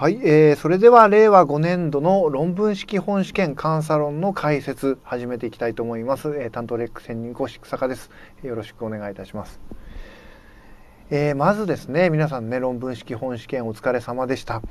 はい、えー、それでは令和5年度の論文式本試験監査論の解説始めていきたいと思います。えー、担当レック専任講師草加です。よろしくお願いいたします。えー、まずですね、皆さんね、論文式本試験お疲れ様でした。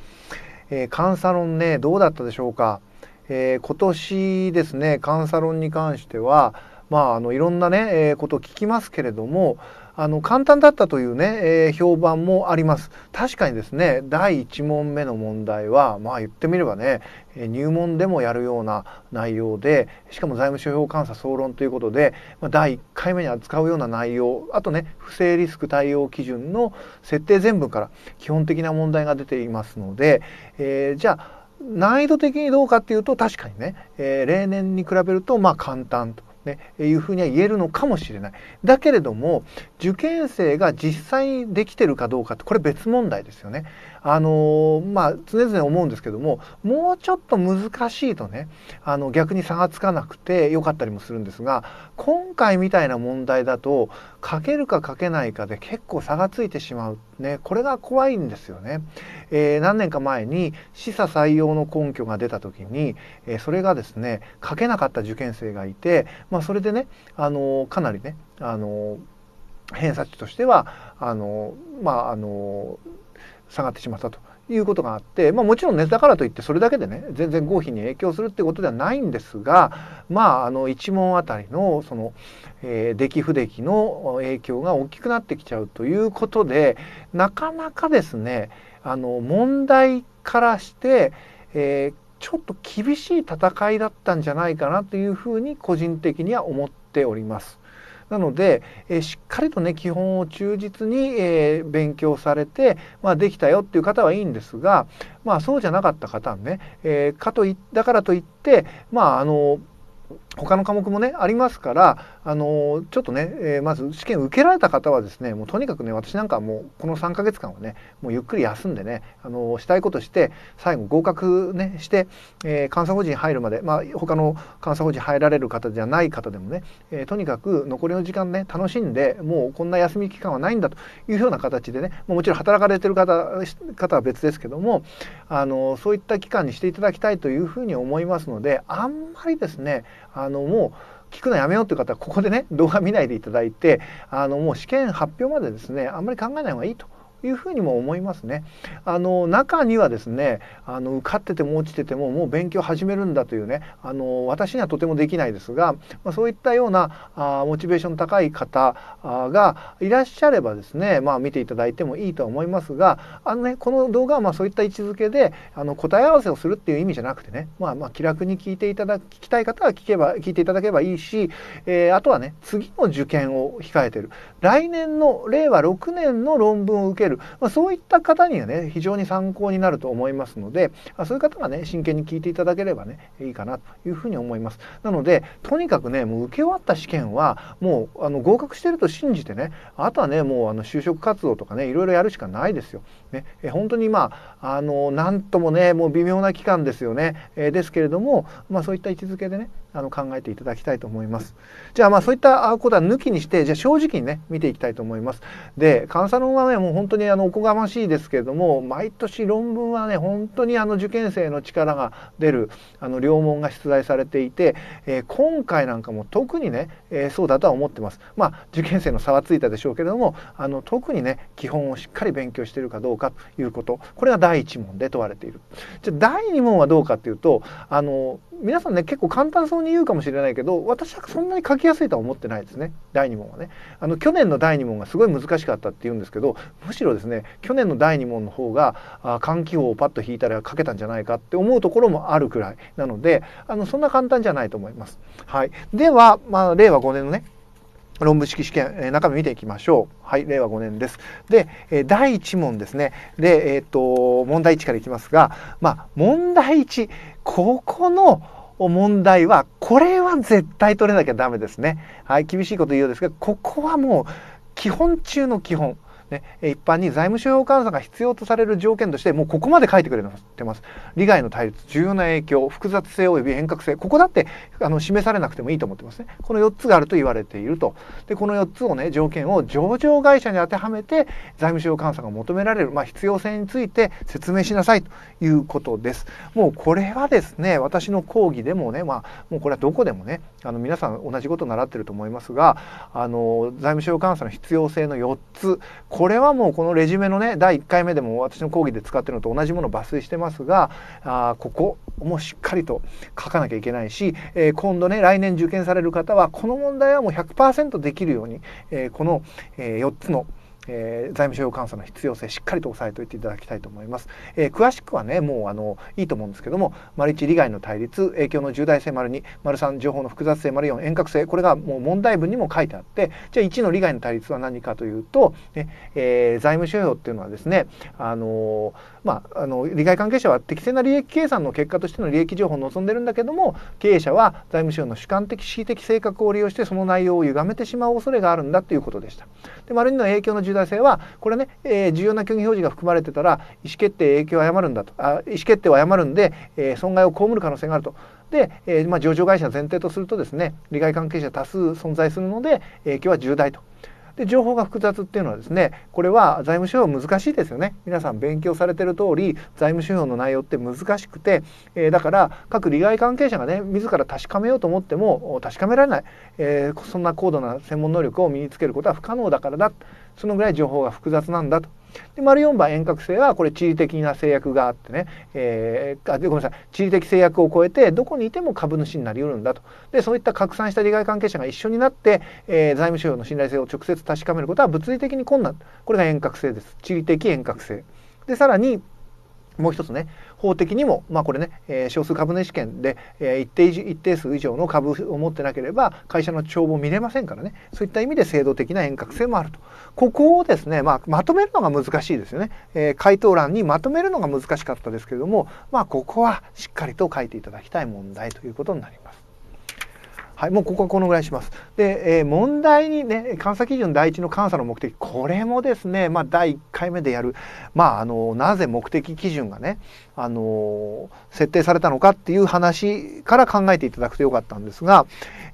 えー、監査論ね、どうだったでしょうか。えー、今年ですね、監査論に関しては、まあ、あのいろんなね、えー、ことを聞きますけれども、あの簡単だったというね、えー、評判もあります確かにですね第1問目の問題はまあ言ってみればね入門でもやるような内容でしかも財務諸表監査総論ということで、まあ、第1回目に扱うような内容あとね不正リスク対応基準の設定全文から基本的な問題が出ていますので、えー、じゃあ難易度的にどうかっていうと確かにね、えー、例年に比べるとまあ簡単とね、いうふうには言えるのかもしれない。だけれども、受験生が実際にできてるかどうかって、これ別問題ですよね。あのまあ、常々思うんですけどももうちょっと難しいとねあの逆に差がつかなくてよかったりもするんですが今回みたいな問題だと書けるか書けないかで結構差がついてしまう、ね、これが怖いんですよね。えー、何年か前に示唆採用の根拠が出た時に、えー、それがですね書けなかった受験生がいて、まあ、それでね、あのかなりね、あの偏差値としてはあのまああの下がってしまったということがあって、まあ、もちろんねだからといってそれだけでね全然合否に影響するってことではないんですがまああの一問あたりのその、え出来不出来の影響が大きくなってきちゃうということでなかなかですねあの問題からして、えー、ちょっと厳しい戦いだったんじゃないかなというふうに個人的には思っております。なので、えしっかりとね基本を忠実に、え勉強されて、まあ、できたよっていう方はいいんですが、まあ、そうじゃなかった方ね、えかといだからといってまああの他の科目もねありますからあのちょっとね、えー、まず試験受けられた方はですねもうとにかくね私なんかはもうこの3ヶ月間はねもうゆっくり休んでねあのしたいことして最後合格ねして、えー、監査法人入るまでまあ他の監査法人入られる方じゃない方でもね、えー、とにかく残りの時間ね楽しんでもうこんな休み期間はないんだというような形でねもちろん働かれてる方方は別ですけどもあのそういった期間にしていただきたいというふうに思いますのであんまりですねあのもう聞くのやめようっていう方はここでね動画見ないでいただいてあのもう試験発表までですねあんまり考えない方がいいと。いうふうにも思いますね。あの中にはですねあの受かってても落ちててももう勉強始めるんだというねあの私にはとてもできないですが、まあ、そういったようなあモチベーション高い方がいらっしゃればですね、まあ、見ていただいてもいいとは思いますがあの、ね、この動画はまそういった位置づけであの答え合わせをするっていう意味じゃなくてね、まあ、ま気楽に聞いていただ聞きたい方は聞けば聞いていただけばいいし、えー、あとはね次の受験を控えてる来年の令和6年の論文を受けるる、まあ、そういった方にはね非常に参考になると思いますので、まあ、そういう方がね真剣に聞いていただければねいいかなというふうに思います。なのでとにかくねもう受け終わった試験はもうあの合格してると信じてねあとはねもうあの就職活動とかねいろいろやるしかないですよ。ね、え本当にまああのなんともねもう微妙な期間ですよね。えですけれども、まあ、そういった位置づけでねあの考えていただきたいと思います。じゃあまあそういったことは抜きにしてじゃあ正直にね見ていきたいと思います。で監査論はねもう本当にあのおこがましいですけれども毎年論文はね本当にあの受験生の力が出るあの良問が出題されていて、えー、今回なんかも特にね、えー、そうだとは思ってます。まあ受験生の差はついたでしょうけれどもあの特にね基本をしっかり勉強しているかどうかということこれが第1問で問われている。じゃ第2問はどうかっていうとあの皆さんね結構簡単そうに言うかもしれないけど私はそんなに書きやすいとは思ってないですね第2問はね。あの去年の第2問がすごい難しかったっていうんですけどむしろろですね去年の第2問の方が換気法をパッと引いたらかけたんじゃないかって思うところもあるくらいなのであのそんな簡単じゃないと思います。はい、では、まあ、令和5年のね論文式試験、えー、中身見ていきましょう。はい、令和5年です。で、えー、第1問ですね。で、えっ、ー、と、問題1からいきますが、まあ、問題1、ここの問題は、これは絶対取れなきゃダメですね。はい、厳しいこと言うようですが、ここはもう、基本中の基本。ね、一般に財務収容監査が必要とされる条件としてもうここまで書いてくれてます利害の対立重要な影響複雑性及び変革性ここだってあの示されなくてもいいと思ってますねこの4つがあると言われているとでこの4つをね条件を上場会社に当てはめて財務収容監査が求められる、まあ、必要性について説明しなさいということですもうこれはですね私の講義でもね、まあ、もうこれはどこでもねあの皆さん同じことを習ってると思いますがあの財務収容監査の必要性の4つこれはもうこのレジュメのね第1回目でも私の講義で使ってるのと同じものを抜粋してますがあここもしっかりと書かなきゃいけないし、えー、今度ね来年受験される方はこの問題はもう100%できるように、えー、この、え4つの「えー、財務諸監査の必要性しっかりと押さえておいていただきたいと思います、えー、詳しくはねもうあのいいと思うんですけども丸1利害の対立影響の重大性丸2丸3情報の複雑性丸4遠隔性これがもう問題文にも書いてあってじゃあ1の利害の対立は何かというと、ねえー、財務諸表っていうのはですねあのーまあ、あの利害関係者は適正な利益計算の結果としての利益情報を望んでるんだけども経営者は財務省の主観的恣意的性格を利用してその内容を歪めてしまう恐れがあるんだということでした。で丸2の影響の重大性はこれね、えー、重要な虚偽表示が含まれてたら意思決定影響を誤るんだとあ意思決定を誤るんで、えー、損害を被る可能性があると。で、えー、まあ、上場会社前提とするとですね利害関係者多数存在するので影響は重大と。で情報が複雑っていうのはですねこれは財務諸表難しいですよね皆さん勉強されてる通り財務諸表の内容って難しくて、えー、だから各利害関係者がね自ら確かめようと思っても確かめられない、えー、そんな高度な専門能力を身につけることは不可能だからだそのぐらい情報が複雑なんだとで丸4番遠隔性はこれ地理的な制約があってね、えー、あごめんなさい地理的制約を超えてどこにいても株主になりうるんだとでそういった拡散した利害関係者が一緒になって、えー、財務省の信頼性を直接確かめることは物理的に困難これが遠隔性です地理的遠隔性でさらにもう一つね法的にも、まあ、これね、えー、少数株主試験で、えー、一定一定数以上の株を持ってなければ会社の帳簿見れませんからねそういった意味で制度的な変革性もあるとここをですね、まあ、まとめるのが難しいですよね、えー、回答欄にまとめるのが難しかったですけれども、まあ、ここはしっかりと書いていただきたい問題ということになります。はい、もうここはこのぐらいします。で、えー、問題にね監査基準第一の監査の目的これもですね、まあ、第1回目でやる、まあ、あのなぜ目的基準がねあの設定されたのかっていう話から考えていただくとよかったんですが、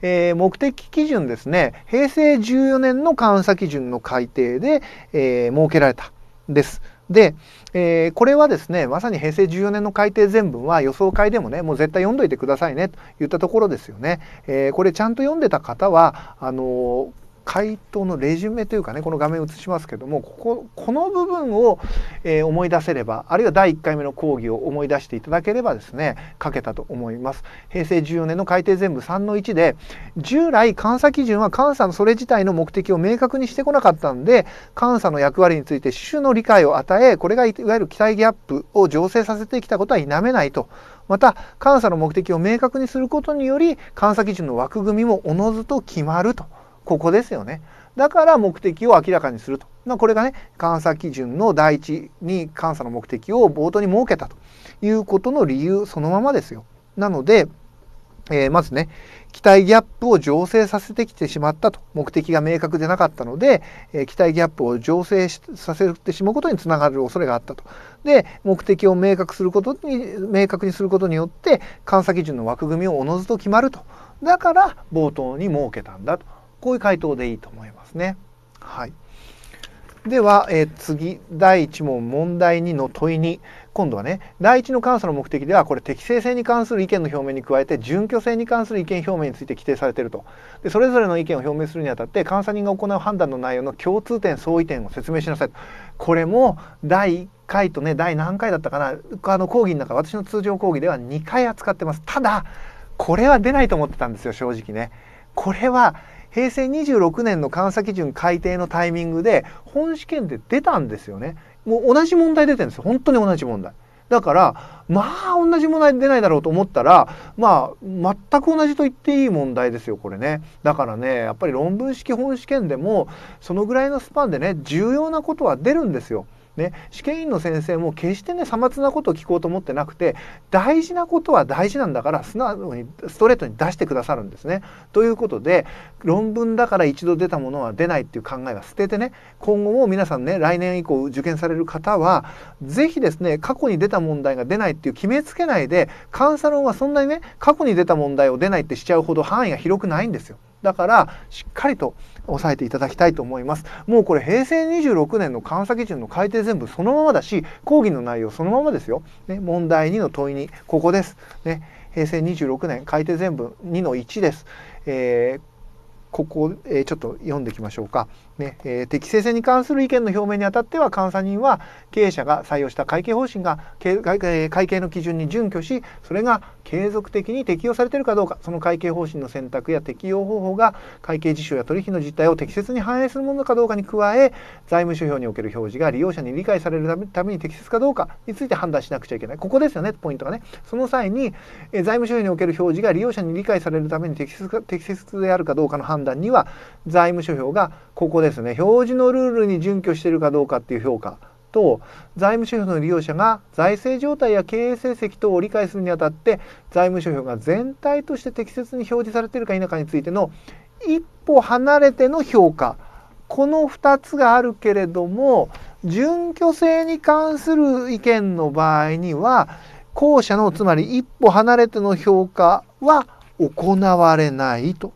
えー、目的基準ですね平成14年の監査基準の改定で、えー、設けられたです。で、えー、これはですねまさに平成14年の改定全文は予想会でもねもう絶対読んどいてくださいねと言ったところですよね。えー、これちゃんと読んでた方はあのー回答のレジュメというかねこの画面映しますけどもこここの部分を、えー、思い出せればあるいは第1回目の講義を思い出していただければですね書けたと思います。平成14年の改定全部3の1で従来監査基準は監査のそれ自体の目的を明確にしてこなかったんで監査の役割について主の理解を与えこれがいわゆる期待ギャップを醸成させてきたことは否めないとまた監査の目的を明確にすることにより監査基準の枠組みもおのずと決まるとここですよね。だから目的を明らかにすると。これがね監査基準の第一に監査の目的を冒頭に設けたということの理由そのままですよ。なので、えー、まずね期待ギャップを醸成させてきてしまったと目的が明確でなかったので、えー、期待ギャップを醸成させてしまうことにつながる恐れがあったと。で目的を明確することに明確にすることによって監査基準の枠組みをおのずと決まると。だから冒頭に設けたんだとこういう回答でいいと思いますね。はい、では、えー、次第1問問題2の問いに今度はね第1の監査の目的ではこれ適正性に関する意見の表明に加えて準拠性に関する意見表明について規定されているとでそれぞれの意見を表明するにあたって監査人が行う判断の内容の共通点相違点を説明しなさいこれも第1回とね第何回だったかなあの講義の中私の通常講義では2回扱ってますただこれは出ないと思ってたんですよ正直ね。これは平成26年の監査基準改定のタイミングで本試験で出たんですよね。もう同じ問題出てるんですよ。本当に同じ問題。だから、まあ、同じ問題出ないだろうと思ったら、まあ、全く同じと言っていい問題ですよ、これね。だからね、やっぱり論文式本試験でも、そのぐらいのスパンでね、重要なことは出るんですよ。ね、試験員の先生も決してねさまつなことを聞こうと思ってなくて大事なことは大事なんだから素直にストレートに出してくださるんですね。ということで論文だから一度出たものは出ないっていう考えは捨ててね今後も皆さんね来年以降受験される方は是非ですね過去に出た問題が出ないっていう決めつけないで監査論はそんなにね過去に出た問題を出ないってしちゃうほど範囲が広くないんですよ。だからしっかりと押さえていただきたいと思います。もうこれ平成26年の監査基準の改定全部そのままだし、講義の内容そのままですよ。ね、問題2の問い2、ここです。ね、平成26年改定全部2の1です。えーここ、えー、ちょっと読んでいきましょうか、ねえー、適正性に関する意見の表明にあたっては監査人は経営者が採用した会計方針が会計の基準に準拠しそれが継続的に適用されているかどうかその会計方針の選択や適用方法が会計事象や取引の実態を適切に反映するものかどうかに加え財務諸表における表示が利用者に理解されるために適切かどうかについて判断しなくちゃいけないここですよねポイントがねその際に、えー、財務諸表における表示が利用者に理解されるために適切適切であるかどうかの判断断には財務諸表がここですね表示のルールに準拠しているかどうかっていう評価と財務諸表の利用者が財政状態や経営成績等を理解するにあたって財務諸表が全体として適切に表示されているか否かについての一歩離れての評価この2つがあるけれども準拠性に関する意見の場合には後者のつまり一歩離れての評価は行われないと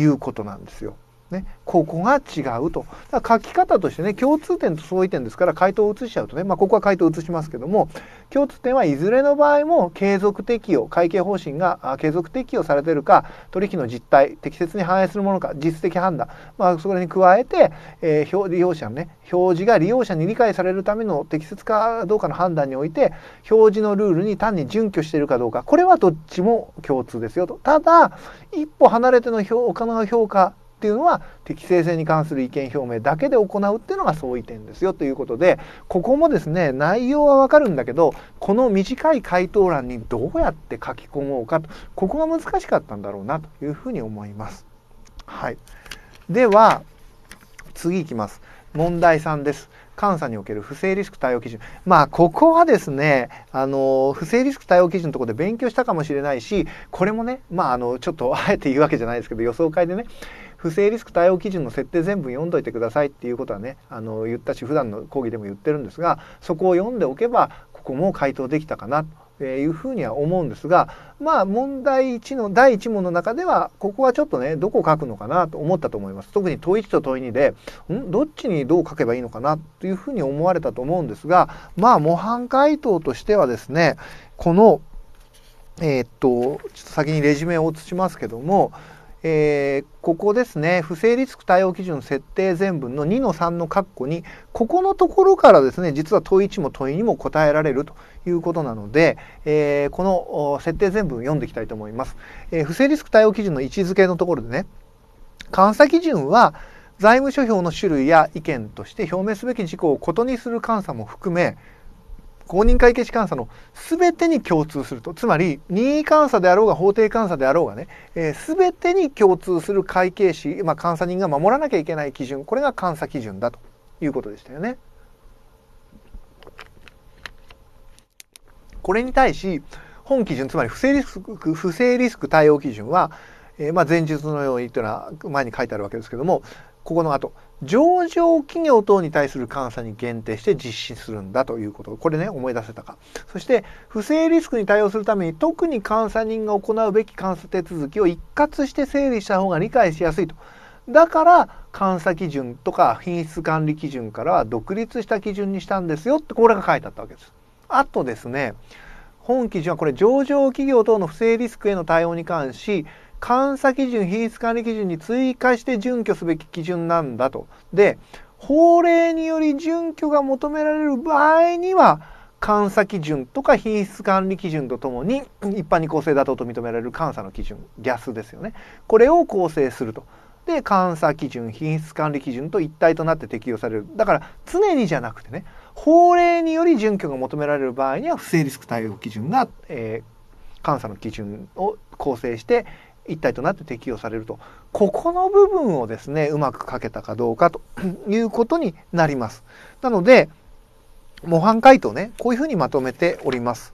いうことなんですよ。ね、ここが違うと。だから書き方としてね、共通点と相違点ですから回答を移しちゃうとね、まあ、ここは回答を移しますけども、共通点はいずれの場合も継続適用、会計方針が継続適用されてるか、取引の実態、適切に反映するものか、実質的判断、まあ、それに加えて、えー、利用者のね、表示が利用者に理解されるための適切かどうかの判断において、表示のルールに単に準拠しているかどうか、これはどっちも共通ですよと。ただ、一歩離れての評他の評価っていうのは適正性に関する意見表明だけで行うっていうのが相違点ですよということでここもですね内容はわかるんだけどこの短い回答欄にどうやって書き込もうかとここが難しかったんだろうなというふうに思います。はい、では次いきます。問題3です。監査における不正リスク対応基準まあここはですねあの不正リスク対応基準のところで勉強したかもしれないしこれもねまああのちょっとあえて言うわけじゃないですけど予想会でね不正リスク対応基準の設定全部読んどいてくださいっていうことはねあの言ったし普段の講義でも言ってるんですがそこを読んでおけばここも回答できたかなというふうには思うんですがまあ問題1の第1問の中ではここはちょっとねどこ書くのかなと思ったと思います特に問1と問2でんどっちにどう書けばいいのかなというふうに思われたと思うんですがまあ模範解答としてはですねこのえー、っとちょっと先にレジュメを移しますけどもえー、ここですね不正リスク対応基準設定前文の2の3の括弧にここのところからですね実は問1も問2も答えられるということなので、えー、この設定全文を読んでいきたいと思います、えー、不正リスク対応基準の位置づけのところでね監査基準は財務諸表の種類や意見として表明すべき事項を異にする監査も含め公認会計士監査の全てに共通するとつまり任意監査であろうが法定監査であろうがね、えー、全てに共通する会計士、まあ、監査人が守らなきゃいけない基準これが監査基準だということでしたよね。これに対し本基準つまり不正リスク不正リスク対応基準は、えー、まあ、前述のようにというのは前に書いてあるわけですけどもここの後上場企業等に対する監査に限定して実施するんだということ。これね、思い出せたか。そして、不正リスクに対応するために、特に監査人が行うべき監査手続きを一括して整理した方が理解しやすいと。だから監査基準とか品質管理基準からは独立した基準にしたんですよってこれが書いてあったわけです。あとですね本基準はこれ上場企業等の不正リスクへの対応に関し監査基準品質管理基準に追加して準拠すべき基準なんだと。で法令により準拠が求められる場合には監査基準とか品質管理基準とともに一般に公正妥当と認められる監査の基準ギャスですよねこれを構成すると。で監査基準品質管理基準と一体となって適用されるだから常にじゃなくてね法令により準拠が求められる場合には不正リスク対応基準が、えー、監査の基準を構成して一体となって適用されるとここの部分をですねうまく書けたかどうかと いうことになります。なので模範解答ねこういうふうにまとめております。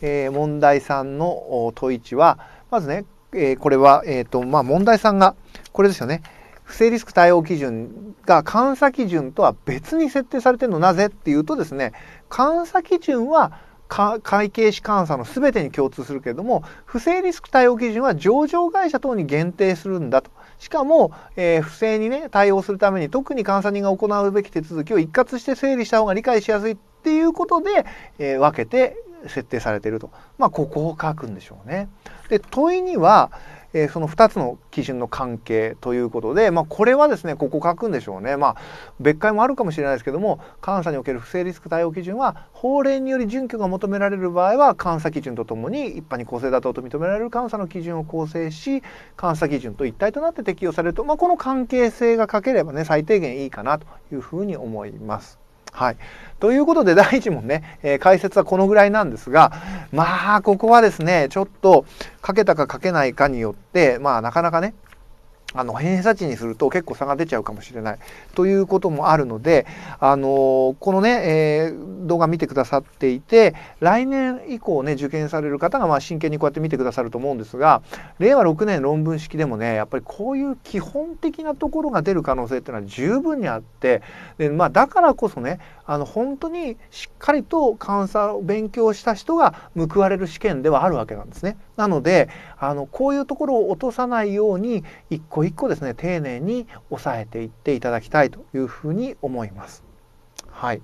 えー、問題3の問い1はまずね、えー、これは、えーとまあ、問題3がこれですよね。不正リスク対応基準が監査基準とは別に設定されてるのなぜっていうとですね監査基準は会計士監査の全てに共通するけれども不正リスク対応基準は上場会社等に限定するんだとしかも、えー、不正にね対応するために特に監査人が行うべき手続きを一括して整理した方が理解しやすいっていうことで、えー、分けて設定されていると、まあ、ここを書くんでしょうね。で問いには、えー、その2つの基準の関係ということで、まあ、これはですねここ書くんでしょうね、まあ、別解もあるかもしれないですけども監査における不正リスク対応基準は法令により準拠が求められる場合は監査基準とともに一般に公正妥当と認められる監査の基準を構成し監査基準と一体となって適用されると、まあ、この関係性が書ければね最低限いいかなというふうに思います。はい。ということで第1問ね、えー、解説はこのぐらいなんですが、まあ、ここはですね、ちょっと書けたか書けないかによって、まあ、なかなかね、あの偏差値にすると結構差が出ちゃうかもしれないということもあるので、あのこのね、えー、動画見てくださっていて来年以降ね受験される方がまあ真剣にこうやって見てくださると思うんですが令和6年論文式でもねやっぱりこういう基本的なところが出る可能性っていうのは十分にあってで、まあ、だからこそねあの本当にしっかりと監査を勉強した人が報われる試験ではあるわけなんですね。なのであのこういうところを落とさないように一個一個ですね丁寧に押さえていっていただきたいというふうに思います。はい、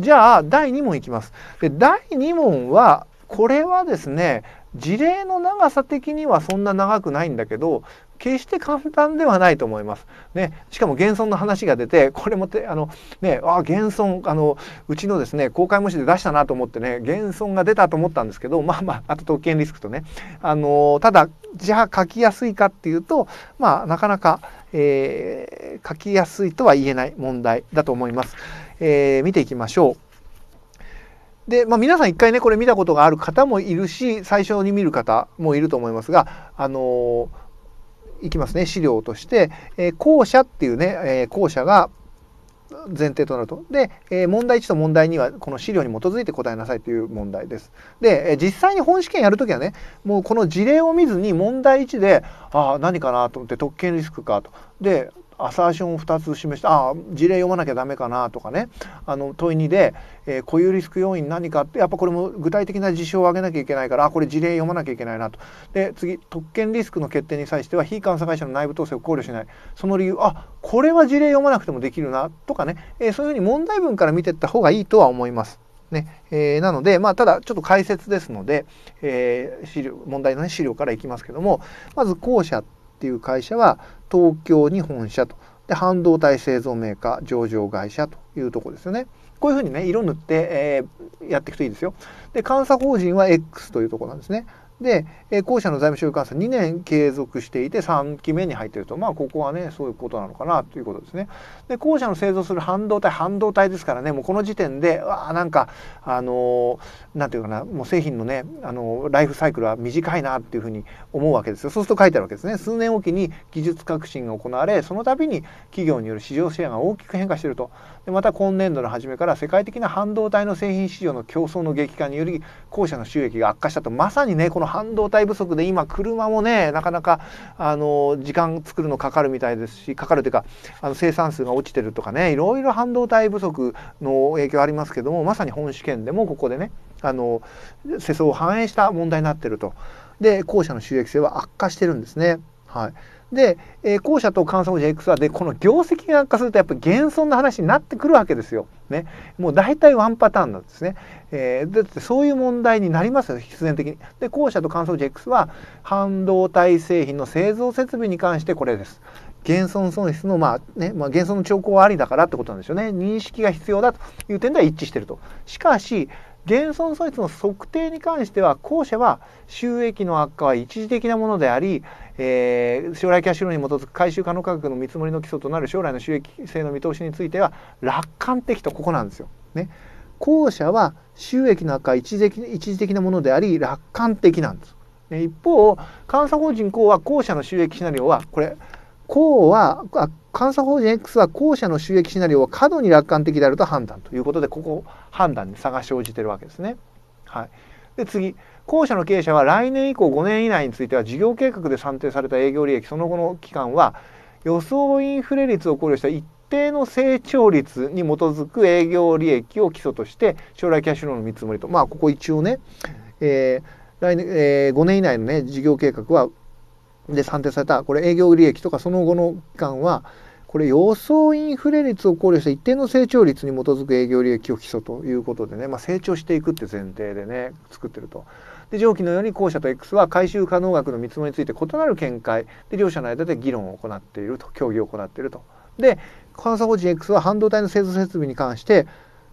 じゃあ第2問いきます。で第2問はこれはですね事例の長さ的にはそんな長くないんだけど決して簡単ではないと思います。ね、しかも現存の話が出てこれもてあのねあ現存あのうちのですね公開模試で出したなと思ってね現存が出たと思ったんですけどまあまああと特権リスクとねあのただじゃあ書きやすいかっていうとまあなかなか、えー、書きやすいとは言えない問題だと思います。えー、見ていきましょう。で、まあ、皆さん一回ねこれ見たことがある方もいるし最初に見る方もいると思いますがあのいきますね資料として、えー、校舎っていうね、えー、校舎が前提となると。で、えー、問題1と問題2はこの資料に基づいて答えなさいという問題です。で、え実際に本試験やるときはね、もうこの事例を見ずに問題1で、ああ、何かなと思って特権リスクかと。で、アサーションを2つ示してああ事例読まなきゃダメかなとかねあの問い2で、えー、固有リスク要因何かってやっぱこれも具体的な事象を挙げなきゃいけないからあこれ事例読まなきゃいけないなとで次特権リスクの決定に際しては非監査会社の内部統制を考慮しないその理由あこれは事例読まなくてもできるなとかね、えー、そういうふうに問題文から見ていった方がいいとは思います。ねえー、なので、まあ、ただちょっと解説ですので、えー、資料問題の、ね、資料からいきますけどもまず後者っていう会社は東京に本社とで半導体製造メーカー上場会社というとこですよね。こういうふうにね色塗って、えー、やっていくといいですよ。で監査法人は X というとこなんですね。で、え後者の財務省監査2年継続していて3期目に入っていると、まあ、ここはね、そういうことなのかなということですね。で、後者の製造する半導体、半導体ですからね、もうこの時点で、わあ、なんか、あのー、ていうかな、もう製品のね、あのー、ライフサイクルは短いなっていうふうに思うわけですよ。そうすると書いてあるわけですね。数年おきに技術革新が行われ、その度に企業による市場シェアが大きく変化していると。でまた今年度の初めから世界的な半導体の製品市場の競争の激化により後者の収益が悪化したとまさにねこの半導体不足で今車もねなかなかあの時間作るのかかるみたいですしかかるというかあの生産数が落ちてるとかねいろいろ半導体不足の影響ありますけどもまさに本試験でもここでねあの世相を反映した問題になってると。で後者の収益性は悪化してるんですね。はい、で、えー、後者と観測者 X はでこの業績が悪化するとやっぱり減損の話になってくるわけですよ。ね、もう大体ワンパターンなんですね。えー、だってそういう問題になりますよ必然的に。で後者と乾燥時 X は半導体製品の製造設備に関してこれです。減損損失のまあね、まあ、減損の兆候はありだからってことなんですよね。認識が必要だという点では一致してると。しかし減損損失の測定に関しては後者は収益の悪化は一時的なものであり、えー、将来キャッシュローに基づく回収可能価格の見積もりの基礎となる将来の収益性の見通しについては楽観的とここなんですよ。ね、後者は収益の悪化は一時的一時的なものであり楽観的なんです。ね、一方監査法人公は後者の収益シナリオはこれ項は、監査法人 X は後者の収益シナリオは過度に楽観的であると判断ということで、ここ判断で差が生じているわけですね。はい。で、次。後者の経営者は来年以降5年以内については事業計画で算定された営業利益その後の期間は予想インフレ率を考慮した一定の成長率に基づく営業利益を基礎として将来キャッシュローの見積もりとまあここ一応ね、えー来年えー、5年以内のね事業計画はで算定されたこれ営業利益とかその後の期間はこれ予想インフレ率を考慮した一定の成長率に基づく営業利益を基礎ということでね、まあ、成長していくって前提でね作ってると。で上記のように後者と X は回収可能額の見積もりについて異なる見解で両者の間で議論を行っていると協議を行っていると。で監査法人 X は半導体の製造設備に関して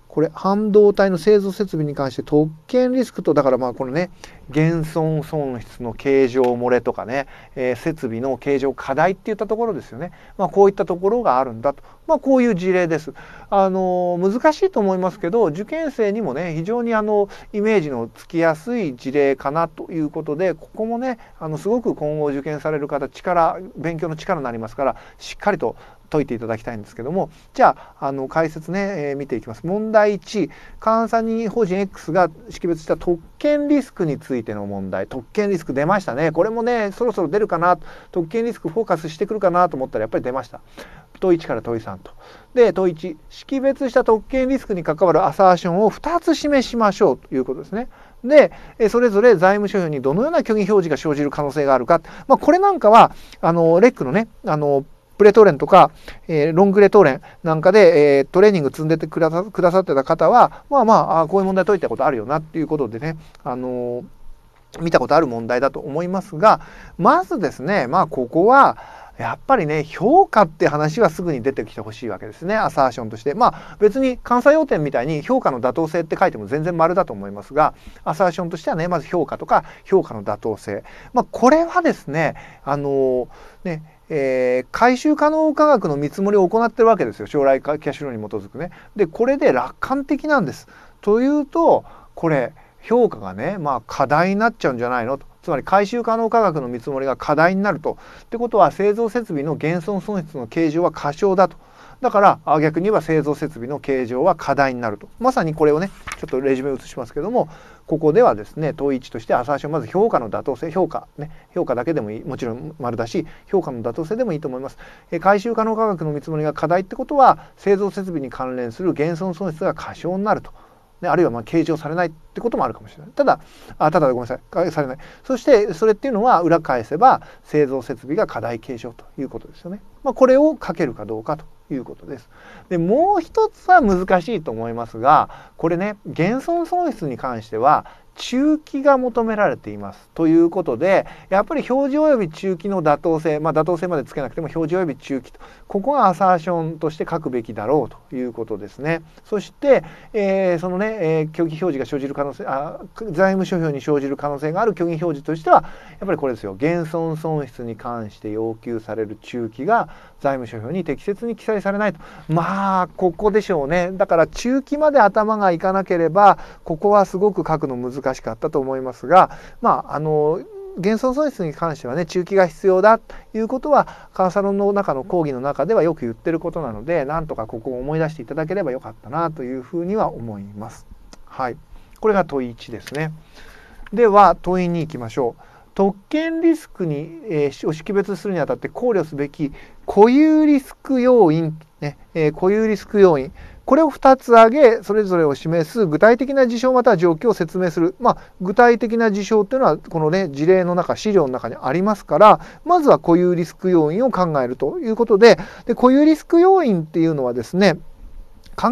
これ半導体の製造設備に関して特権リスクとだからまあこのね減損損失の形状漏れとかね、えー、設備の形状課題っていったところですよね、まあ、こういったところがあるんだと、まあ、こういう事例です。あの難しいと思いますけど受験生にもね非常にあのイメージのつきやすい事例かなということでここもねあのすごく今後受験される方力勉強の力になりますからしっかりと解いていただきたいんですけどもじゃああの解説ね、えー、見ていきます。問題1監査人法人 X が識別した特権リスクについての問題特権リスク出ましたねこれもねそろそろ出るかな特権リスクフォーカスしてくるかなと思ったらやっぱり出ました。問1から問3と。で問1識別した特権リスクに関わるアサーションを2つ示しましょうということですね。でそれぞれ財務諸表にどのような虚偽表示が生じる可能性があるか、まあ、これなんかはあのレックのねあのプレトーレンとか、えー、ロングレトーレンなんかで、えー、トレーニング積んでてくださくださってた方は、まあまあ、あこういう問題解いたことあるよなっていうことでね、あのー、見たことある問題だと思いますが、まずですね、まあここは、やっぱりね、評価って話はすぐに出てきてほしいわけですね、アサーションとして。まあ別に関西要点みたいに評価の妥当性って書いても全然丸だと思いますが、アサーションとしてはね、まず評価とか評価の妥当性。まあこれはですね、あのー、ね、えー、回収可能価格の見積もりを行ってるわけですよ将来キャッシュローに基づくね。でこれで楽観的なんです。というとこれ評価がねまあ課題になっちゃうんじゃないのと。つまり回収可能価格の見積もりが課題になると。ってことは製造設備の減損損失の形状は過小だと。だから逆に言えば製造設備の形状は課題になると。まさにこれをねちょっとレジュメ移しますけどもここではですね統一として浅橋をまず評価の妥当性評価ね評価だけでもいいもちろん丸だし評価の妥当性でもいいと思います、えー、回収可能価格の見積もりが課題ってことは製造設備に関連する減損損失が過小になると。ね、あるいはまあ計上されないってこともあるかもしれない。ただ、あただごめんなさい、されない。そして、それっていうのは裏返せば製造設備が課題継承ということですよね。まあ、これをかけるかどうかということです。でもう一つは難しいと思いますがこれね減損損失に関しては中期が求められていますということでやっぱり表示及び中期の妥当性、まあ、妥当性までつけなくても表示及び中期とここがアサーションとして書くべきだろうということですねそして、えー、そのね、えー、虚偽表示が生じる可能性あ財務諸表に生じる可能性がある虚偽表示としてはやっぱりこれですよ減損損失に関して要求される中期が財務諸表に適切に記載されないとまあここでしょうねだから中期まで頭がいかなければここはすごく書くの難しかったと思いますがまああの減損損失に関してはね中期が必要だということはカーサロンの中の講義の中ではよく言ってることなのでなんとかここを思い出していただければよかったなというふうには思います。はい、これが問い1ですね。では問いに行きましょう。特権リスクに、えー、を識別するにあたって考慮すべき固有リスク要因、ねえ固有リスク要因これを2つ挙げそれぞれを示す具体的な事象または状況を説明する、まあ、具体的な事象というのはこのね事例の中資料の中にありますからまずは固有リスク要因を考えるということでで固有リスク要因っていうのはですね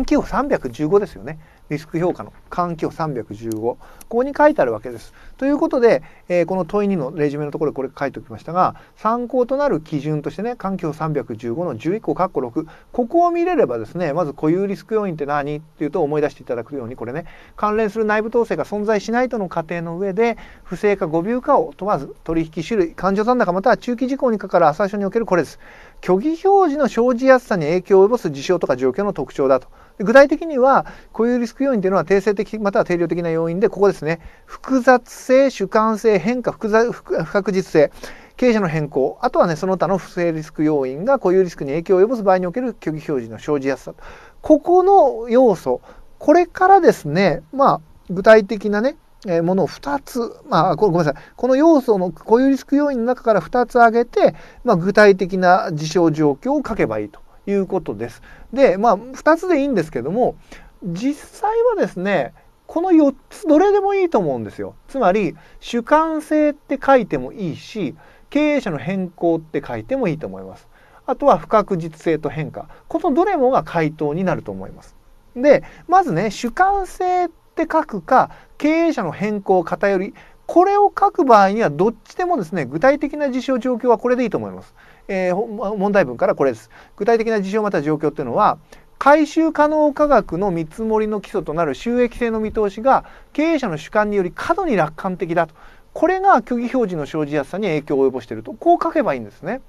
気を315ですよね。リスク評価の環境315ここに書いてあるわけです。ということで、えー、この問い2のレジュメのところでこれ書いておきましたが参考となる基準としてね環境315の11個括弧6ここを見れればですねまず固有リスク要因って何っていうと思い出していただくようにこれね関連する内部統制が存在しないとの仮定の上で不正か誤謬かを問わず取引種類勘定残高または中期事項にかかる朝書におけるこれです。虚偽表示の生じやすさに影響を及ぼす事象とか状況の特徴だと。具体的には固有リスク要因というのは定性的または定量的な要因でここですね複雑性主観性変化複雑不確実性経営者の変更あとはねその他の不正リスク要因が固有リスクに影響を及ぼす場合における虚偽表示の生じやすさここの要素これからですねまあ具体的なねえものを2つ、まあ、ごめんなさい、この要素の固有リスク要因の中から2つ挙げて、まあ、具体的な事象状況を書けばいいと。いうことです。で、まあ、2つでいいんですけども、実際はですね、この4つどれでもいいと思うんですよ。つまり、主観性って書いてもいいし、経営者の変更って書いてもいいと思います。あとは不確実性と変化。このどれもが回答になると思います。で、まずね、主観性って書くか、経営者の変更偏り、これを書く場合にはどっちでもですね、具体的な事象状況はこれでいいと思います。えー、問題文からこれです。具体的な事象また状況というのは回収可能価格の見積もりの基礎となる収益性の見通しが経営者の主観により過度に楽観的だとこれが虚偽表示の生じやすさに影響を及ぼしているとこう書けばいいんですね。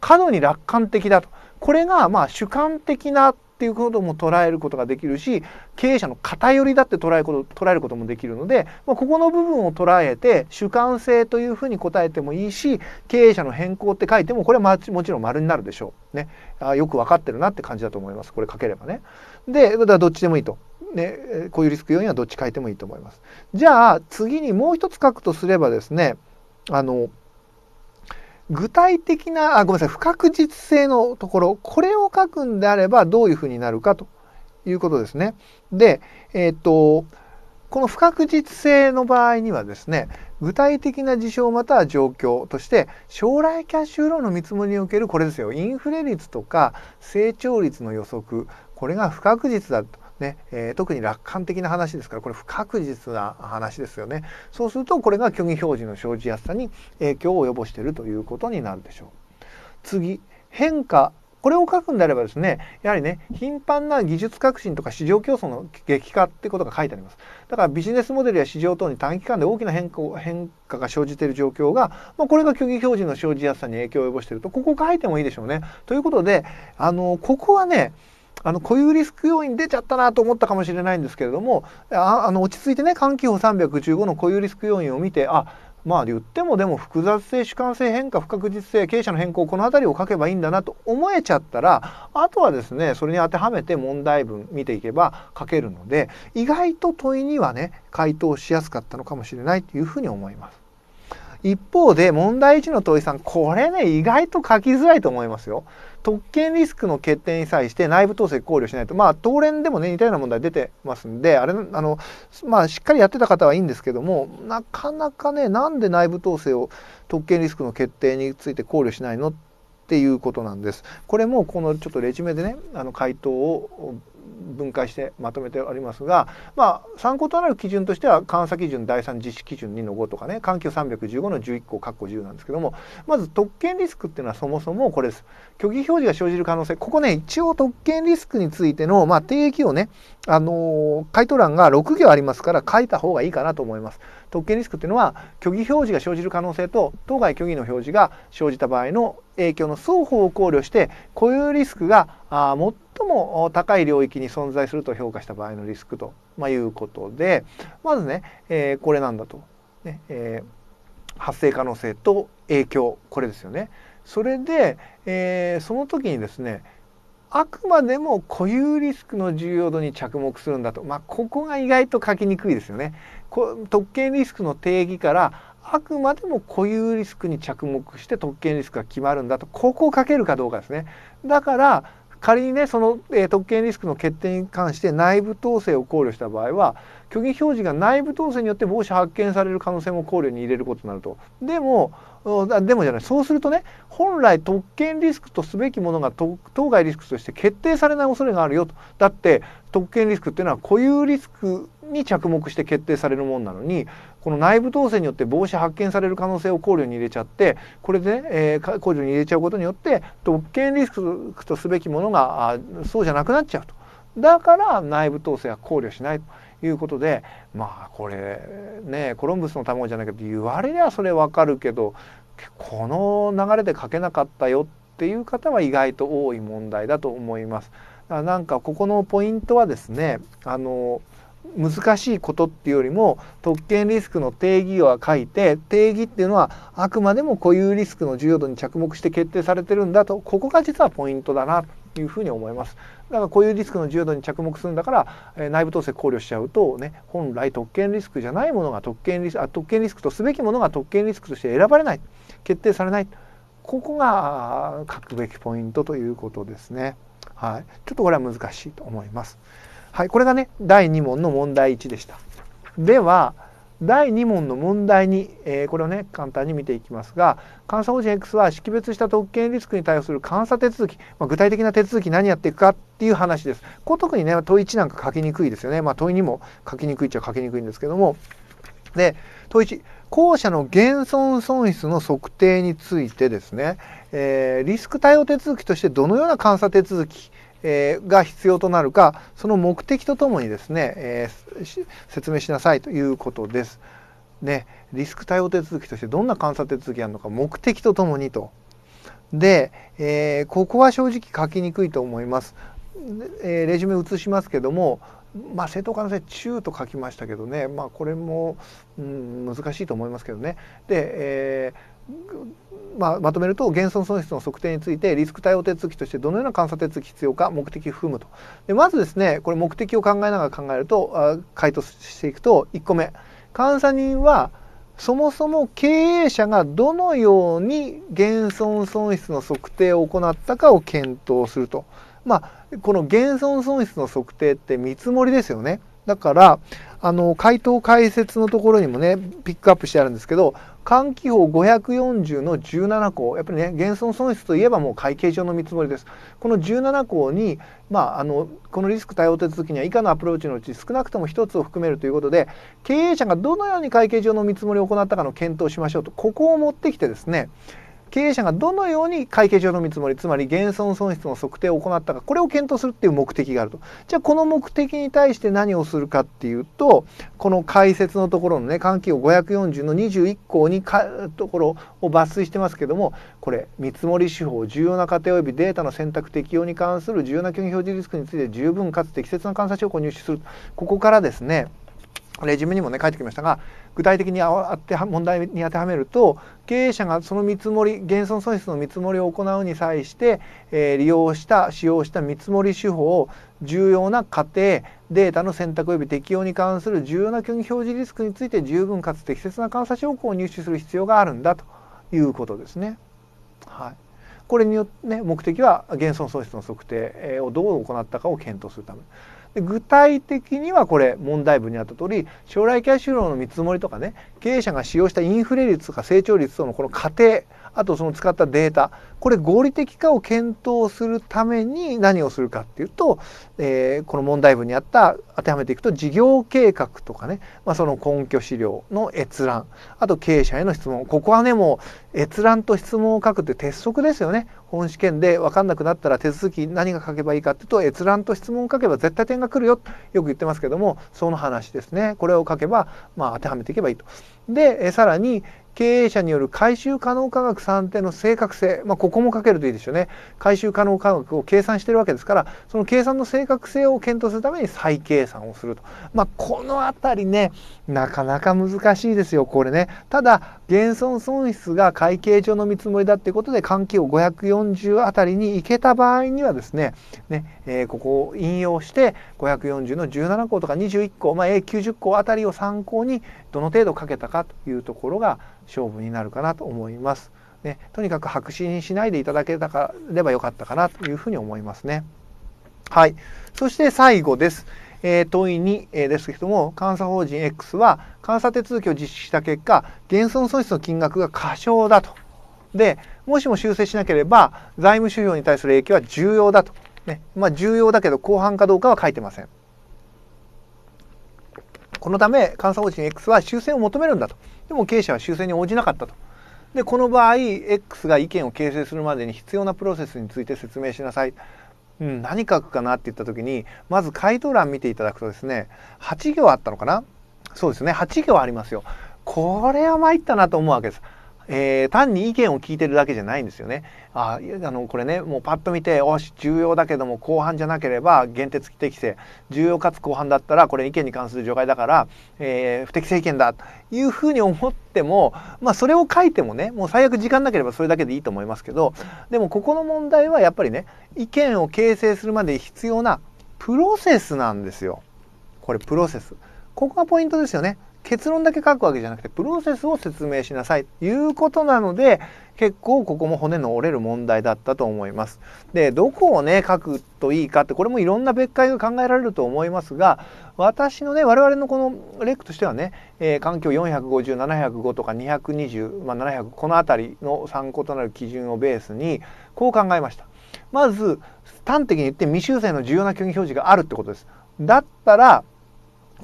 過度に楽観的だとこれがまあ主観的なっていうことも捉えることができるし経営者の偏りだって捉えること捉えることもできるので、まあ、ここの部分を捉えて主観性というふうに答えてもいいし経営者の変更って書いてもこれはもちろん丸になるでしょう。ね、あよく分かってるなって感じだと思いますこれ書ければね。でだからどっちでもいいと。ね、こういうリスク要因はどっち書いてもいいと思います。じゃあ次にもう一つ書くとすればですねあの具体的なあごめんなさい不確実性のところこれを書くんであればどういうふうになるかということですね。で、えー、っとこの不確実性の場合にはですね具体的な事象または状況として将来キャッシュフローの見積もりにおけるこれですよインフレ率とか成長率の予測これが不確実だとねえー、特に楽観的な話ですからこれ不確実な話ですよねそうするとこれが虚偽表示の生じやすさに影響を及ぼしているということになるでしょう次変化これを書くんであればですねやはりね頻繁な技術革新とか市場競争の激化ってことが書いてありますだからビジネスモデルや市場等に短期間で大きな変化変化が生じている状況が、まあ、これが虚偽表示の生じやすさに影響を及ぼしているとここ書いてもいいでしょうねということであのここはねあの固有リスク要因出ちゃったなと思ったかもしれないんですけれどもあの落ち着いてね気境315の固有リスク要因を見てあまあ言ってもでも複雑性主観性変化不確実性経営者の変更この辺りを書けばいいんだなと思えちゃったらあとはですねそれに当てはめて問題文見ていけば書けるので意外と問いにはね回答しやすかったのかもしれないというふうに思います。一方で問題1の問いさんこれね意外と書きづらいと思いますよ。特権リスクの決定に際して内部統制考慮しないとまあ東連でもね似たような問題出てますんであれあのまあしっかりやってた方はいいんですけどもなかなかねなんで内部統制を特権リスクの決定について考慮しないのっていうことなんです。これもこのちょっとレジュメでねあの回答を分解してまとめてありますが、まあ、参考となる基準としては監査基準第3実施基準2の5とかね環境315の11項括弧10なんですけどもまず特権リスクっていうのはそもそもこれです虚偽表示が生じる可能性ここね一応特権リスクについての、まあ、定義をね、あのー、回答欄が6行ありますから書いた方がいいかなと思います。特権リスクっていうのは虚偽表示が生じる可能性と当該虚偽の表示が生じた場合の影響の双方を考慮して固有リスクが最最も高い領域に存在すると評価した場合のリスクと、まあ、いうことでまずね、えー、これなんだと、ねえー、発生可能性と影響これですよね。それで、えー、その時にですねあくまでも固有リスクの重要度に着目するんだと、まあ、ここが意外と書きにくいですよね。特権リスクの定義からあくまでも固有リスクに着目して特権リスクが決まるんだとここを書けるかどうかですね。だから仮にねその、えー、特権リスクの決定に関して内部統制を考慮した場合は虚偽表示が内部統制によって防止発見される可能性も考慮に入れることになると。でもでもじゃないそうするとね本来特権リスクとすべきものが当該リスクとして決定されない恐れがあるよとだって特権リスクっていうのは固有リスクに着目して決定されるものなのにこの内部統制によって帽子発見される可能性を考慮に入れちゃってこれで、ね、えー、考慮に入れちゃうことによって特権リスクとすべきものがそうじゃなくなっちゃうと。だから内部統制は考慮しないということでまあこれねコロンブスの卵じゃないけど言われりゃそれわかるけどこの流れで書けなかったよっていう方は意外と多い問題だと思います。なんかここのポイントはですねあの難しいことっていうよりも特権リスクの定義は書いて定義っていうのはあくまでも固有リスクの重要度に着目して決定されてるんだとここが実はポイントだなというふうに思います。だからこういうリスクの重要度に着目するんだから、えー、内部統制考慮しちゃうとね本来特権リスクじゃないものが特権リスクあ特権リスクとすべきものが特権リスクとして選ばれない決定されないここが書くべきポイントということですね。はい、ちょっとこれは難しいと思います。はい、これがね第2問の問題1でした。では第2問の問題に、えー、これをね簡単に見ていきますが監査法人 X は識別した特権リスクに対応する監査手続き、まあ、具体的な手続き何やっていくかっていう話です。これ特にね問1なんか書きにくいですよね。まあ、問2も書きにくいっちゃ書きにくいんですけども。で問1後者の減損損失の測定についてですね、えー、リスク対応手続きとしてどのような監査手続きえー、が必要となるかその目的とともにですね、えー、説明しなさいということです。ね、リスク対応手続きとしてどんな監査手続きがあるのか目的とともにと。で、えー、ここは正直書きにくいと思います。えー、レジュメ移しますけども、まあ、正当化のせ中と書きましたけどね、まあ、これも、うん、難しいと思いますけどね。で、えーまあ、まとめると減損損失の測定についてリスク対応手続きとしてどのような監査手続き必要か目的を含むとでまずですねこれ目的を考えながら考えるとあ回答していくと1個目監査人はそもそも経営者がどのように減損損失の測定を行ったかを検討するとまあこの減損損失の測定って見積もりですよねだからあの回答解説のところにもねピックアップしてあるんですけど換気法540の17項やっぱりね減損損失といえばもう会計上の見積もりですこの17項に、まあ、あのこのリスク対応手続きには以下のアプローチのうち少なくとも1つを含めるということで経営者がどのように会計上の見積もりを行ったかの検討しましょうとここを持ってきてですね経営者がどのように会計上の見積もりつまり減損損失の測定を行ったかこれを検討するっていう目的があるとじゃあこの目的に対して何をするかっていうとこの解説のところのね換気を540の21項にかところを抜粋してますけどもこれ見積もり手法重要な過程及びデータの選択適用に関する重要な虚偽表示リスクについて十分かつ適切な監査証拠を入手するここからですねレジュメにもね書いてきましたが具体的にあて問題に当てはめると経営者がその見積もり減損損失の見積もりを行うに際して、えー、利用した使用した見積もり手法を重要な過程データの選択及び適用に関する重要な虚偽表示リスクについて十分かつ適切な監査証拠を入手する必要があるんだということですね。はい、これによって、ね、目的は減損損失の測定をどう行ったかを検討するため。具体的にはこれ問題文にあった通り将来キャッシュフローの見積もりとかね経営者が使用したインフレ率とか成長率とのこの過程あとその使ったデータこれ合理的かを検討するために何をするかっていうと、えー、この問題文にあった当てはめていくと事業計画とかね、まあ、その根拠資料の閲覧あと経営者への質問ここはねもう閲覧と質問を書くって鉄則ですよね本試験で分かんなくなったら手続き何が書けばいいかっていうと閲覧と質問を書けば絶対点が来るよよく言ってますけどもその話ですねこれを書けば、まあ、当てはめていけばいいと。でさらに経営者による回収可能科学算定の正確性、まあここもかけるといいでしょうね回収可能価格を計算してるわけですからその計算の正確性を検討するために再計算をするとまあこの辺りねなかなか難しいですよこれねただ減損損失が会計上の見積もりだってことで換気を540あたりに行けた場合にはですねね、えー、ここを引用して540の17項とか21項、まあ、A90 項あたりを参考にどの程度かけたかというところが勝負になるかなと思います。ね、とにかく白紙にしないでいただければよかったかなというふうに思いますね。はい。そして最後です。えー、問い2、えですけども、監査法人 X は監査手続きを実施した結果、減損損失の金額が過小だと。で、もしも修正しなければ、財務指表に対する影響は重要だと。ね、まあ、重要だけど、後半かどうかは書いてません。このため、監査法人 X は修正を求めるんだと。でも経営者は修正に応じなかったと。でこの場合 X が意見を形成するまでに必要なプロセスについて説明しなさい。うん、何書くかなって言った時にまず回答欄見ていただくとですね8行あったのかなそうですね8行ありますよ。これは参ったなと思うわけです。えー、単に意見を聞いてるだけじゃないんですよね。ああのこれねもうパッと見て「おし重要だけども後半じゃなければ限定適正重要かつ後半だったらこれ意見に関する除外だから、えー、不適正意見だ」というふうに思っても、まあ、それを書いてもねもう最悪時間なければそれだけでいいと思いますけどでもここの問題はやっぱりね意見を形成するまで必要なプロセスなんですよ。これプロセス。ここがポイントですよね。結論だけ書くわけじゃなくてプロセスを説明しなさいということなので結構ここも骨の折れる問題だったと思います。でどこをね書くといいかってこれもいろんな別解が考えられると思いますが私のね我々のこのレックとしてはね、えー、環境450705とか220、ま700この辺りの参考となる基準をベースにこう考えました。まず端的に言って未修正の重要な虚偽表示があるってことです。だったら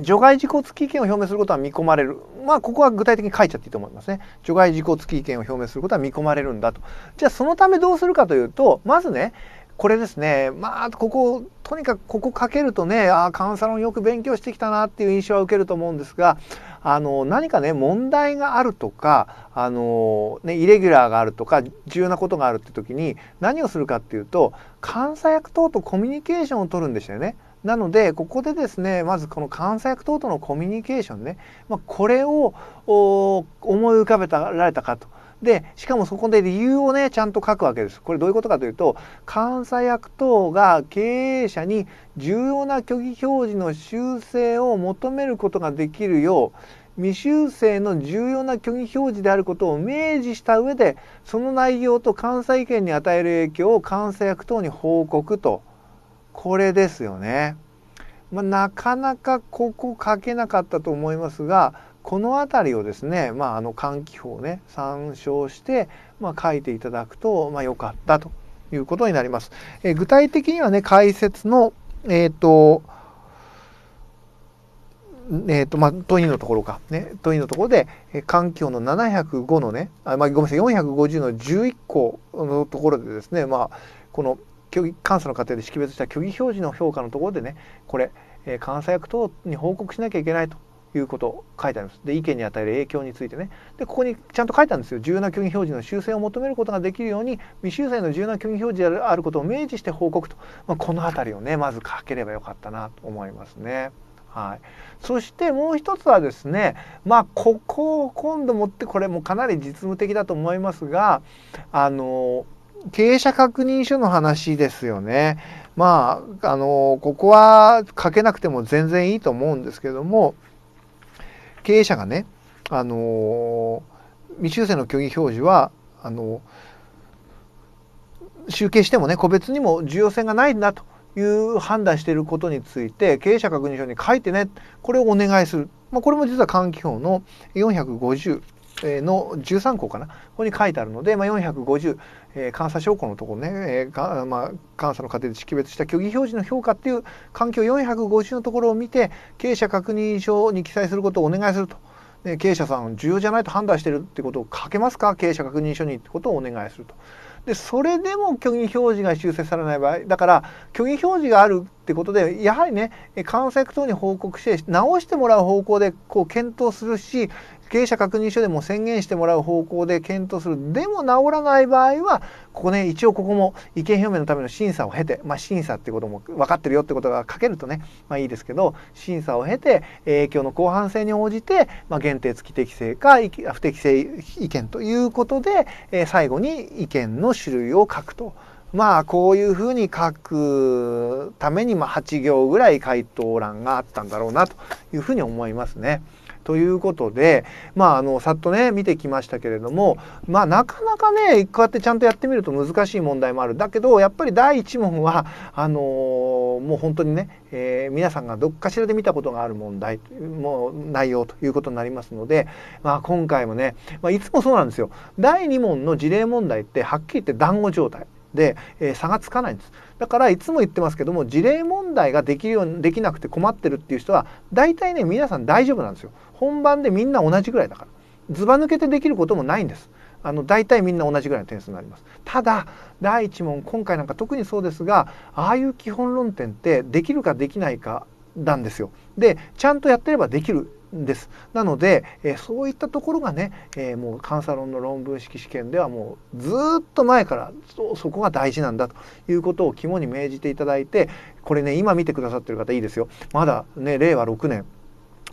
除外事項付き意見を表明することは見込まれる。まあ、ここは具体的に書いちゃっていいと思いますね。除外事項付き意見を表明することは見込まれるんだと。じゃあ、そのためどうするかというと、まずね、これですね、まあ、ここ、とにかくここ書けるとね、ああ、カウンサロンよく勉強してきたなっていう印象は受けると思うんですが、あの、何かね、問題があるとか、あの、ね、イレギュラーがあるとか、重要なことがあるって時に、何をするかっていうと、監査役等とコミュニケーションを取るんでしたよね。なのでここでですねまずこの監査役等とのコミュニケーションね、まあ、これを思い浮かべられたかと。でしかもそこで理由をねちゃんと書くわけです。これどういうことかというと監査役等が経営者に重要な虚偽表示の修正を求めることができるよう未修正の重要な虚偽表示であることを明示した上でその内容と監査意見に与える影響を監査役等に報告と。これですよね。まあ、なかなかここ書けなかったと思いますがこの辺りをですね、まあ、あの換気法をね参照して、まあ、書いていただくと、まあ、よかったということになります。え具体的にはね解説の、えっ、ー、とえーとまあ、問いのところか、ね、問いのところで、えー、環境の705のねあ、まあ、ごめんなさい450の11項のところでですね、まあ、この虚偽監査の過程で識別した虚偽表示の評価のところでねこれ、えー、監査役等に報告しなきゃいけないということを書いてあります。で意見に与える影響についてね。でここにちゃんと書いたんですよ。重要な虚偽表示の修正を求めることができるように未修正の重要な虚偽表示であることを明示して報告と、まあ、この辺りをねまず書ければよかったなと思いますね。はい、そしてもう一つはですねまあここを今度持ってこれもかなり実務的だと思いますがあのー経営者確認書の話ですよね。まあ、あの、ここは書けなくても全然いいと思うんですけども、経営者がね、あの、未修正の虚偽表示は、あの、集計してもね、個別にも重要性がないんだという判断していることについて、経営者確認書に書いてね、これをお願いする。まあ、これも実は換気法の450の13項かなここに書いてあるので、まあ、450、えー、監査証拠のところね、えーまあ、監査の過程で識別した虚偽表示の評価っていう環境450のところを見て経営者確認書に記載することをお願いすると。経営者さん重要じゃないと判断してるってことを書けますか経営者確認書にってことをお願いすると。でそれでも虚偽表示が修正されない場合だから虚偽表示があるってことでやはりね監査役等に報告して直してもらう方向でこう検討するし経営者確認書でも宣言してもらう方向で検討する。でも治らない場合は、ここね、一応ここも意見表明のための審査を経て、まあ、審査ってことも分かってるよってことが書けるとね、まあいいですけど、審査を経て、影響の広範性に応じて、まあ、限定付き適正か不適正意見ということで、えー、最後に意見の種類を書くと。まあこういうふうに書くためにま8行ぐらい回答欄があったんだろうなというふうに思いますね。ということで、まあ、あのさっとね見てきましたけれども、まあ、なかなかねこうやってちゃんとやってみると難しい問題もあるだけどやっぱり第1問はあのー、もう本当にね、えー、皆さんがどっかしらで見たことがある問題もう内容ということになりますので、まあ、今回もね、まあ、いつもそうなんですよ。第2問の事例問題ってはっきり言って団子状態で、えー、差がつかないんです。だからいつも言ってますけども事例問題ができるようにできなくて困ってるっていう人は大体ね皆さん大丈夫なんですよ。本番でみんな同じぐらいだから。ずば抜けてできることもないんです。あの大体みんな同じぐらいの点数になります。ただ第1問今回なんか特にそうですがああいう基本論点ってできるかできないかなんですよ。でちゃんとやってればできるです。なので、えー、そういったところがね、えー、もう監査論の論文式試験ではもうずっと前からそこが大事なんだということを肝に銘じていただいてこれね今見てくださってる方いいですよまだね令和6年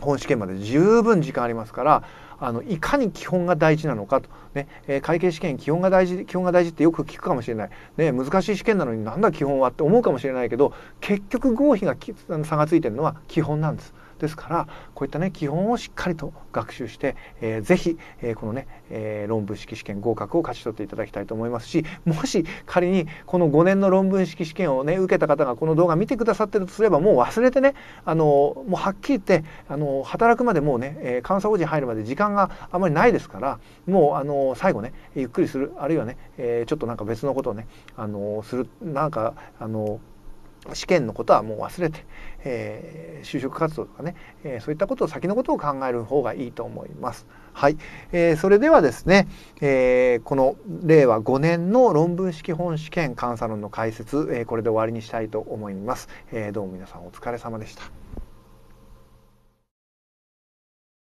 本試験まで十分時間ありますからあのいかに基本が大事なのかと、ねえー、会計試験基本が大事基本が大事ってよく聞くかもしれない、ね、難しい試験なのになんだ基本はって思うかもしれないけど結局合否が差がついてるのは基本なんです。ですからこういったね基本をしっかりと学習して、えー、ぜひ、えー、このね、えー、論文式試験合格を勝ち取っていただきたいと思いますしもし仮にこの5年の論文式試験をね受けた方がこの動画見てくださってるとすればもう忘れてねあのもうはっきり言ってあの働くまでもうね、え監査法人入るまで時間があまりないですからもうあの最後ねゆっくりするあるいはね、えー、ちょっとなんか別のことをねあのするなんかあの試験のことはもう忘れて、えー、就職活動とかね、えー、そういったことを先のことを考える方がいいと思います。はい、えー、それではですね、えこの令和5年の論文式本試験監査論の解説、えこれで終わりにしたいと思います。えどうも皆さんお疲れ様でした。